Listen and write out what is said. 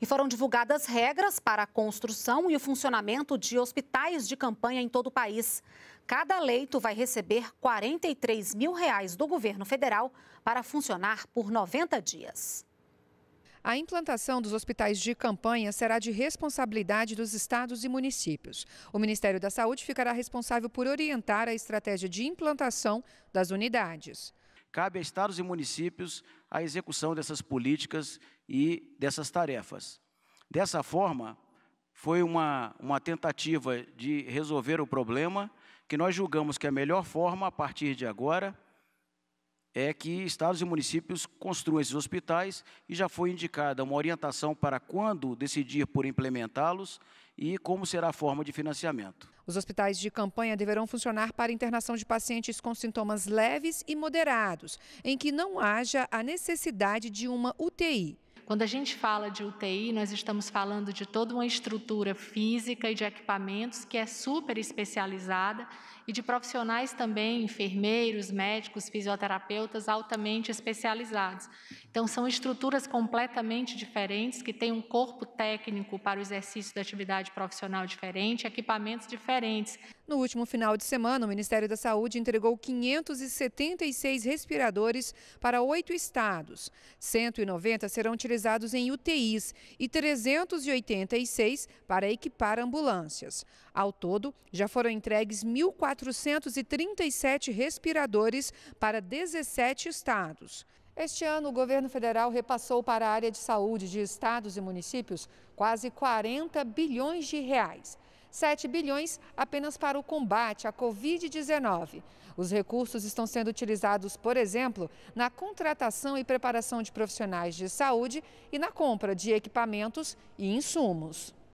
E foram divulgadas regras para a construção e o funcionamento de hospitais de campanha em todo o país. Cada leito vai receber R$ 43 mil reais do governo federal para funcionar por 90 dias. A implantação dos hospitais de campanha será de responsabilidade dos estados e municípios. O Ministério da Saúde ficará responsável por orientar a estratégia de implantação das unidades. Cabe a estados e municípios a execução dessas políticas e dessas tarefas. Dessa forma, foi uma, uma tentativa de resolver o problema que nós julgamos que é a melhor forma, a partir de agora, é que estados e municípios construam esses hospitais e já foi indicada uma orientação para quando decidir por implementá-los e como será a forma de financiamento. Os hospitais de campanha deverão funcionar para internação de pacientes com sintomas leves e moderados, em que não haja a necessidade de uma UTI. Quando a gente fala de UTI, nós estamos falando de toda uma estrutura física e de equipamentos que é super especializada e de profissionais também, enfermeiros, médicos, fisioterapeutas altamente especializados. Então, são estruturas completamente diferentes, que têm um corpo técnico para o exercício da atividade profissional diferente, equipamentos diferentes. No último final de semana, o Ministério da Saúde entregou 576 respiradores para oito estados. 190 serão utilizados hospitalizados em UTIs e 386 para equipar ambulâncias. Ao todo, já foram entregues 1.437 respiradores para 17 estados. Este ano, o governo federal repassou para a área de saúde de estados e municípios quase 40 bilhões de reais. 7 bilhões apenas para o combate à Covid-19. Os recursos estão sendo utilizados, por exemplo, na contratação e preparação de profissionais de saúde e na compra de equipamentos e insumos.